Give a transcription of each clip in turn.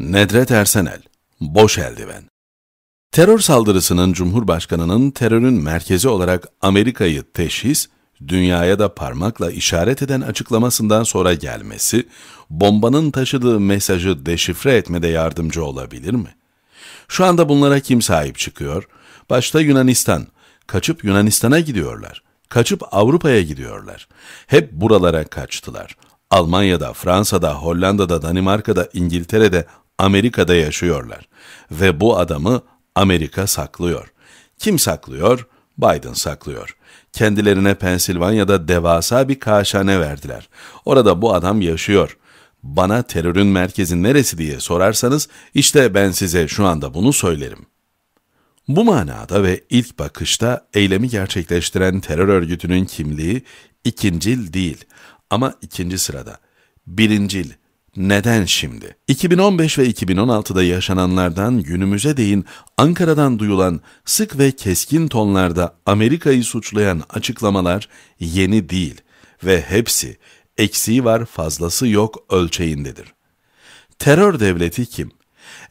Nedret Ersenel, Boş Eldiven Terör saldırısının Cumhurbaşkanı'nın terörün merkezi olarak Amerika'yı teşhis, dünyaya da parmakla işaret eden açıklamasından sonra gelmesi, bombanın taşıdığı mesajı deşifre etmede yardımcı olabilir mi? Şu anda bunlara kim sahip çıkıyor? Başta Yunanistan. Kaçıp Yunanistan'a gidiyorlar. Kaçıp Avrupa'ya gidiyorlar. Hep buralara kaçtılar. Almanya'da, Fransa'da, Hollanda'da, Danimarka'da, İngiltere'de, Amerika'da yaşıyorlar ve bu adamı Amerika saklıyor. Kim saklıyor? Biden saklıyor. Kendilerine Pensilvanya'da devasa bir kaşane verdiler. Orada bu adam yaşıyor. Bana terörün merkezi neresi diye sorarsanız işte ben size şu anda bunu söylerim. Bu manada ve ilk bakışta eylemi gerçekleştiren terör örgütünün kimliği ikincil değil ama ikinci sırada. Birincil neden şimdi? 2015 ve 2016'da yaşananlardan günümüze değin Ankara'dan duyulan sık ve keskin tonlarda Amerika'yı suçlayan açıklamalar yeni değil ve hepsi eksiği var fazlası yok ölçeğindedir. Terör devleti kim?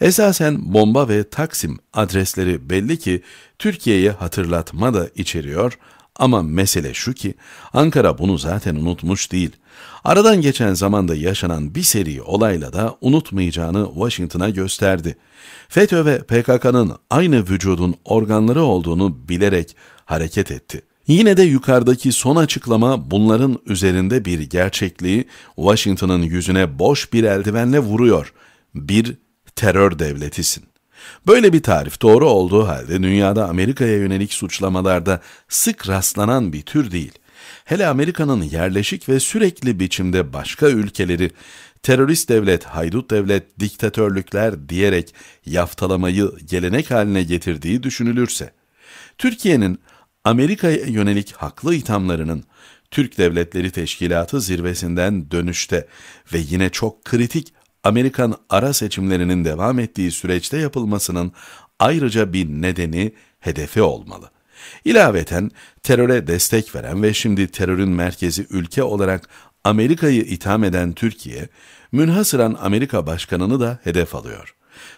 Esasen bomba ve Taksim adresleri belli ki Türkiye'yi hatırlatma da içeriyor ama mesele şu ki Ankara bunu zaten unutmuş değil. Aradan geçen zamanda yaşanan bir seri olayla da unutmayacağını Washington'a gösterdi. FETÖ ve PKK'nın aynı vücudun organları olduğunu bilerek hareket etti. Yine de yukarıdaki son açıklama bunların üzerinde bir gerçekliği Washington'ın yüzüne boş bir eldivenle vuruyor. Bir terör devletisin. Böyle bir tarif doğru olduğu halde dünyada Amerika'ya yönelik suçlamalarda sık rastlanan bir tür değil. Hele Amerika'nın yerleşik ve sürekli biçimde başka ülkeleri terörist devlet, haydut devlet, diktatörlükler diyerek yaftalamayı gelenek haline getirdiği düşünülürse, Türkiye'nin Amerika'ya yönelik haklı ithamlarının Türk Devletleri Teşkilatı zirvesinden dönüşte ve yine çok kritik Amerikan ara seçimlerinin devam ettiği süreçte yapılmasının ayrıca bir nedeni, hedefi olmalı. İlaveten teröre destek veren ve şimdi terörün merkezi ülke olarak Amerika'yı itham eden Türkiye, münhasıran Amerika başkanını da hedef alıyor.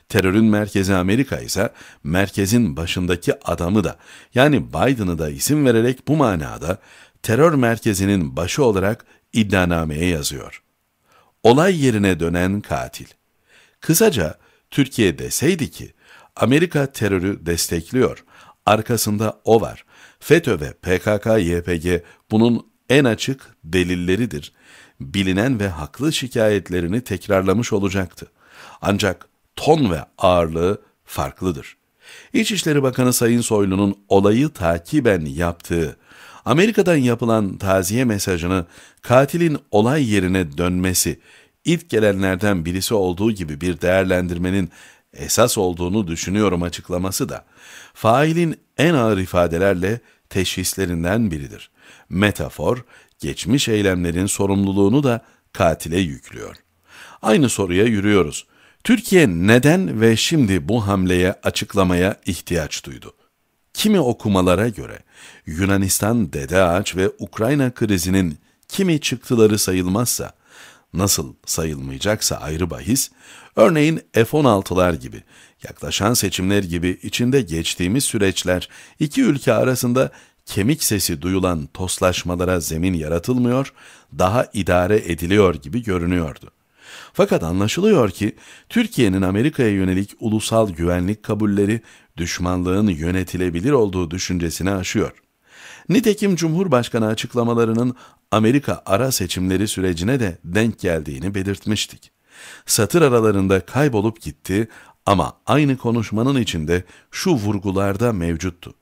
Terörün merkezi Amerika ise merkezin başındaki adamı da yani Biden'ı da isim vererek bu manada terör merkezinin başı olarak iddianameye yazıyor. Olay yerine dönen katil. Kısaca Türkiye deseydi ki Amerika terörü destekliyor, arkasında o var. FETÖ ve PKK-YPG bunun en açık delilleridir. Bilinen ve haklı şikayetlerini tekrarlamış olacaktı. Ancak ton ve ağırlığı farklıdır. İçişleri Bakanı Sayın Soylu'nun olayı takiben yaptığı Amerika'dan yapılan taziye mesajını katilin olay yerine dönmesi, ilk gelenlerden birisi olduğu gibi bir değerlendirmenin esas olduğunu düşünüyorum açıklaması da failin en ağır ifadelerle teşhislerinden biridir. Metafor, geçmiş eylemlerin sorumluluğunu da katile yüklüyor. Aynı soruya yürüyoruz. Türkiye neden ve şimdi bu hamleye açıklamaya ihtiyaç duydu? Kimi okumalara göre Yunanistan dede ağaç ve Ukrayna krizinin kimi çıktıları sayılmazsa, nasıl sayılmayacaksa ayrı bahis, örneğin F-16'lar gibi, yaklaşan seçimler gibi içinde geçtiğimiz süreçler iki ülke arasında kemik sesi duyulan toslaşmalara zemin yaratılmıyor, daha idare ediliyor gibi görünüyordu. Fakat anlaşılıyor ki Türkiye'nin Amerika'ya yönelik ulusal güvenlik kabulleri düşmanlığın yönetilebilir olduğu düşüncesini aşıyor. Nitekim Cumhurbaşkanı açıklamalarının Amerika ara seçimleri sürecine de denk geldiğini belirtmiştik. Satır aralarında kaybolup gitti ama aynı konuşmanın içinde şu vurgularda mevcuttu.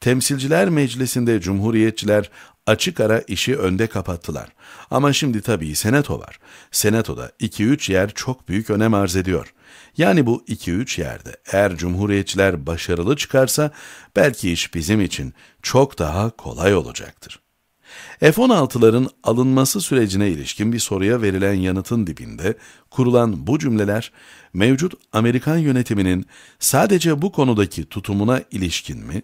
Temsilciler Meclisi'nde Cumhuriyetçiler açık ara işi önde kapattılar. Ama şimdi tabii senato var. Senatoda 2-3 yer çok büyük önem arz ediyor. Yani bu 2-3 yerde eğer cumhuriyetçiler başarılı çıkarsa belki iş bizim için çok daha kolay olacaktır. F-16'ların alınması sürecine ilişkin bir soruya verilen yanıtın dibinde kurulan bu cümleler mevcut Amerikan yönetiminin sadece bu konudaki tutumuna ilişkin mi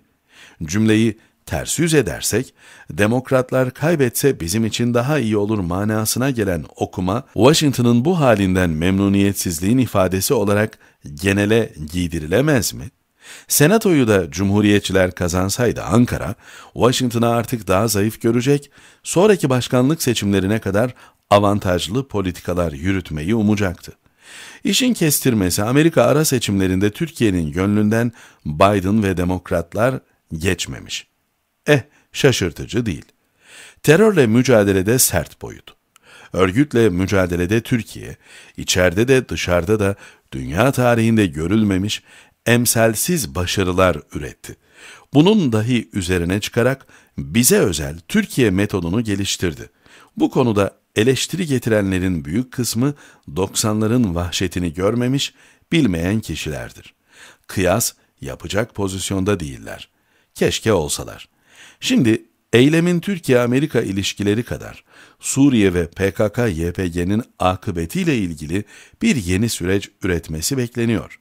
Cümleyi ters yüz edersek, demokratlar kaybetse bizim için daha iyi olur manasına gelen okuma, Washington'ın bu halinden memnuniyetsizliğin ifadesi olarak genele giydirilemez mi? Senatoyu da Cumhuriyetçiler kazansaydı Ankara, Washington'a artık daha zayıf görecek, sonraki başkanlık seçimlerine kadar avantajlı politikalar yürütmeyi umacaktı. İşin kestirmesi Amerika ara seçimlerinde Türkiye'nin gönlünden Biden ve demokratlar geçmemiş. Eh, şaşırtıcı değil. Terörle mücadelede sert boyut. Örgütle mücadelede Türkiye, içeride de dışarıda da dünya tarihinde görülmemiş emselsiz başarılar üretti. Bunun dahi üzerine çıkarak bize özel Türkiye metodunu geliştirdi. Bu konuda eleştiri getirenlerin büyük kısmı 90'ların vahşetini görmemiş, bilmeyen kişilerdir. Kıyas yapacak pozisyonda değiller. Keşke olsalar. Şimdi eylemin Türkiye-Amerika ilişkileri kadar Suriye ve PKK-YPG'nin akıbetiyle ilgili bir yeni süreç üretmesi bekleniyor.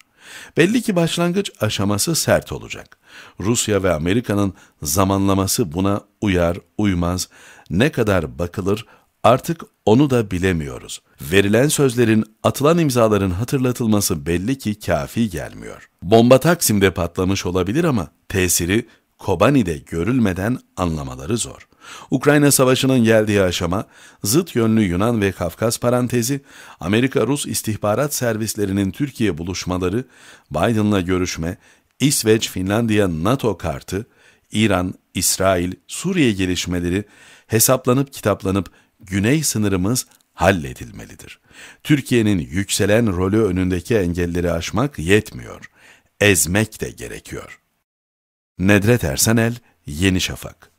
Belli ki başlangıç aşaması sert olacak. Rusya ve Amerika'nın zamanlaması buna uyar, uymaz, ne kadar bakılır artık onu da bilemiyoruz. Verilen sözlerin, atılan imzaların hatırlatılması belli ki kafi gelmiyor. Bomba Taksim'de patlamış olabilir ama tesiri Kobani'de görülmeden anlamaları zor. Ukrayna Savaşı'nın geldiği aşama, zıt yönlü Yunan ve Kafkas parantezi, Amerika-Rus istihbarat servislerinin Türkiye buluşmaları, Biden'la görüşme, İsveç-Finlandiya-NATO kartı, İran, İsrail, Suriye gelişmeleri hesaplanıp kitaplanıp güney sınırımız halledilmelidir. Türkiye'nin yükselen rolü önündeki engelleri aşmak yetmiyor. Ezmek de gerekiyor. Nedret Ersenel, Yeni Şafak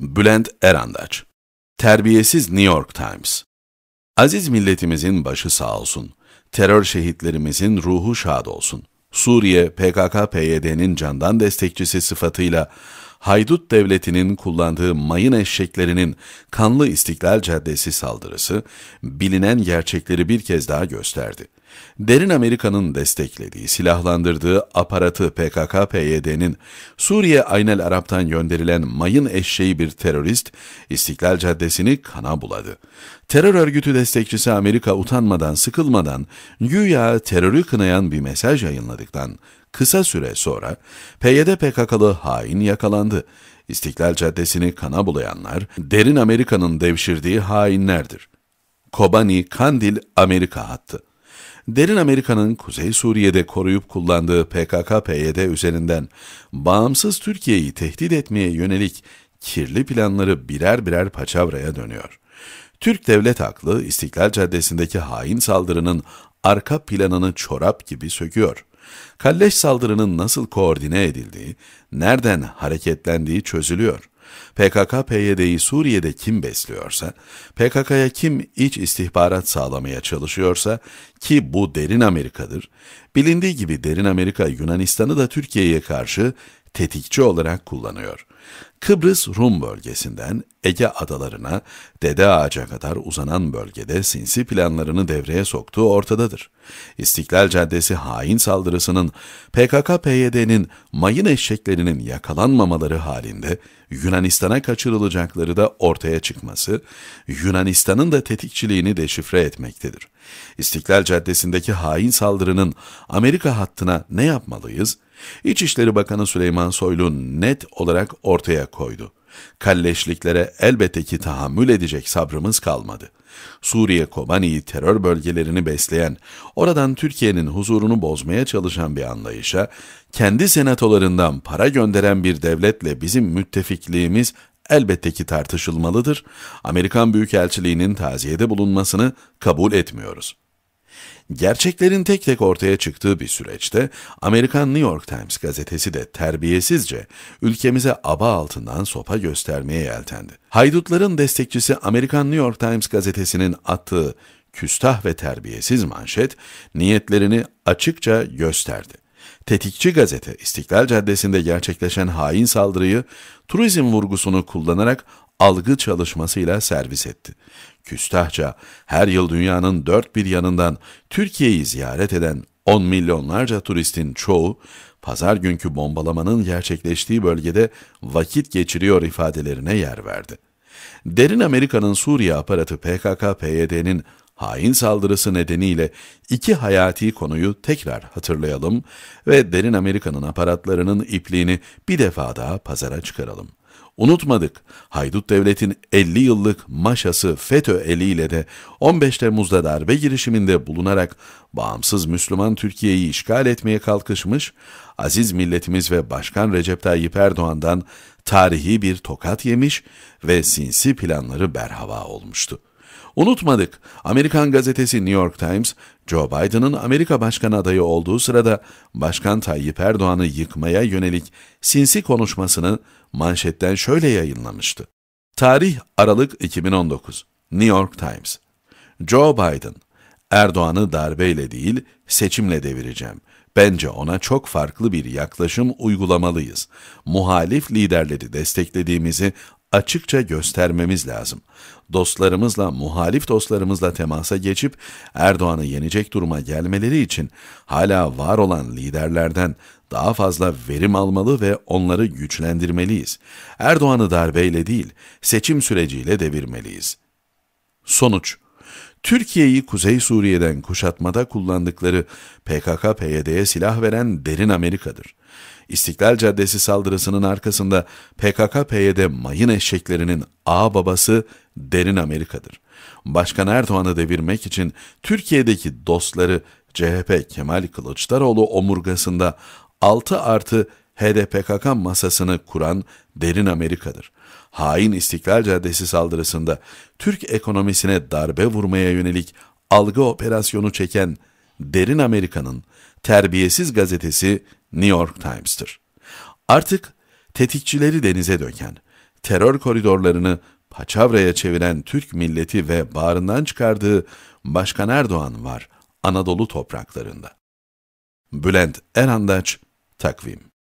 Bülent Erandaç Terbiyesiz New York Times Aziz milletimizin başı sağ olsun. Terör şehitlerimizin ruhu şad olsun. Suriye, PKK-PYD'nin candan destekçisi sıfatıyla haydut devletinin kullandığı mayın eşeklerinin kanlı İstiklal Caddesi saldırısı bilinen gerçekleri bir kez daha gösterdi. Derin Amerika'nın desteklediği, silahlandırdığı aparatı PKK-PYD'nin Suriye Aynel Arap'tan gönderilen mayın eşeği bir terörist İstiklal Caddesi'ni kana buladı. Terör örgütü destekçisi Amerika utanmadan, sıkılmadan, güya terörü kınayan bir mesaj yayınladıktan Kısa süre sonra PYD PKK'lı hain yakalandı. İstiklal Caddesi'ni kana bulayanlar, derin Amerika'nın devşirdiği hainlerdir. Kobani-Kandil-Amerika hattı. Derin Amerika'nın Kuzey Suriye'de koruyup kullandığı PKK-PYD üzerinden bağımsız Türkiye'yi tehdit etmeye yönelik kirli planları birer birer paçavraya dönüyor. Türk devlet aklı İstiklal Caddesi'ndeki hain saldırının arka planını çorap gibi söküyor. Kalleş saldırının nasıl koordine edildiği, nereden hareketlendiği çözülüyor. PKK-PYD'yi Suriye'de kim besliyorsa, PKK'ya kim iç istihbarat sağlamaya çalışıyorsa ki bu derin Amerika'dır, bilindiği gibi derin Amerika Yunanistan'ı da Türkiye'ye karşı tetikçi olarak kullanıyor. Kıbrıs Rum bölgesinden Ege adalarına, Dede Ağaç'a kadar uzanan bölgede sinsi planlarını devreye soktuğu ortadadır. İstiklal Caddesi hain saldırısının PKK-PYD'nin mayın eşeklerinin yakalanmamaları halinde Yunanistan'a kaçırılacakları da ortaya çıkması, Yunanistan'ın da tetikçiliğini deşifre etmektedir. İstiklal Caddesi'ndeki hain saldırının Amerika hattına ne yapmalıyız? İçişleri Bakanı Süleyman Soylu net olarak ortaya koydu. Kalleşliklere elbette ki tahammül edecek sabrımız kalmadı. Suriye Kobani'yi terör bölgelerini besleyen, oradan Türkiye'nin huzurunu bozmaya çalışan bir anlayışa, kendi senatolarından para gönderen bir devletle bizim müttefikliğimiz elbette ki tartışılmalıdır. Amerikan Büyükelçiliğinin taziyede bulunmasını kabul etmiyoruz.'' Gerçeklerin tek tek ortaya çıktığı bir süreçte Amerikan New York Times gazetesi de terbiyesizce ülkemize aba altından sopa göstermeye yeltendi. Haydutların destekçisi Amerikan New York Times gazetesinin attığı küstah ve terbiyesiz manşet niyetlerini açıkça gösterdi. Tetikçi gazete İstiklal Caddesi'nde gerçekleşen hain saldırıyı turizm vurgusunu kullanarak algı çalışmasıyla servis etti küstahça her yıl dünyanın dört bir yanından Türkiye'yi ziyaret eden on milyonlarca turistin çoğu, pazar günkü bombalamanın gerçekleştiği bölgede vakit geçiriyor ifadelerine yer verdi. Derin Amerika'nın Suriye aparatı PKK-PYD'nin hain saldırısı nedeniyle iki hayati konuyu tekrar hatırlayalım ve Derin Amerika'nın aparatlarının ipliğini bir defa daha pazara çıkaralım. Unutmadık, haydut devletin 50 yıllık maşası FETÖ eliyle de 15 Temmuz'da darbe girişiminde bulunarak bağımsız Müslüman Türkiye'yi işgal etmeye kalkışmış, aziz milletimiz ve Başkan Recep Tayyip Erdoğan'dan tarihi bir tokat yemiş ve sinsi planları berhava olmuştu. Unutmadık, Amerikan gazetesi New York Times, Joe Biden'ın Amerika Başkanı adayı olduğu sırada Başkan Tayyip Erdoğan'ı yıkmaya yönelik sinsi konuşmasını manşetten şöyle yayınlamıştı. Tarih Aralık 2019. New York Times. Joe Biden, Erdoğan'ı darbeyle değil, seçimle devireceğim. Bence ona çok farklı bir yaklaşım uygulamalıyız. Muhalif liderleri desteklediğimizi açıkça göstermemiz lazım. Dostlarımızla, muhalif dostlarımızla temasa geçip Erdoğan'ı yenecek duruma gelmeleri için hala var olan liderlerden daha fazla verim almalı ve onları güçlendirmeliyiz. Erdoğan'ı darbeyle değil, seçim süreciyle devirmeliyiz. Sonuç Türkiye'yi Kuzey Suriye'den kuşatmada kullandıkları PKK-PYD'ye silah veren derin Amerika'dır. İstiklal Caddesi saldırısının arkasında PKK-PYD mayın eşeklerinin ağ babası derin Amerika'dır. Başkan Erdoğan'ı devirmek için Türkiye'deki dostları CHP Kemal Kılıçdaroğlu omurgasında 6 artı HDPKK masasını kuran derin Amerika'dır. Hain İstiklal Caddesi saldırısında Türk ekonomisine darbe vurmaya yönelik algı operasyonu çeken Derin Amerika'nın terbiyesiz gazetesi New York Times'tır. Artık tetikçileri denize döken, terör koridorlarını paçavraya çeviren Türk milleti ve bağrından çıkardığı Başkan Erdoğan var Anadolu topraklarında. Bülent Erandaç, Takvim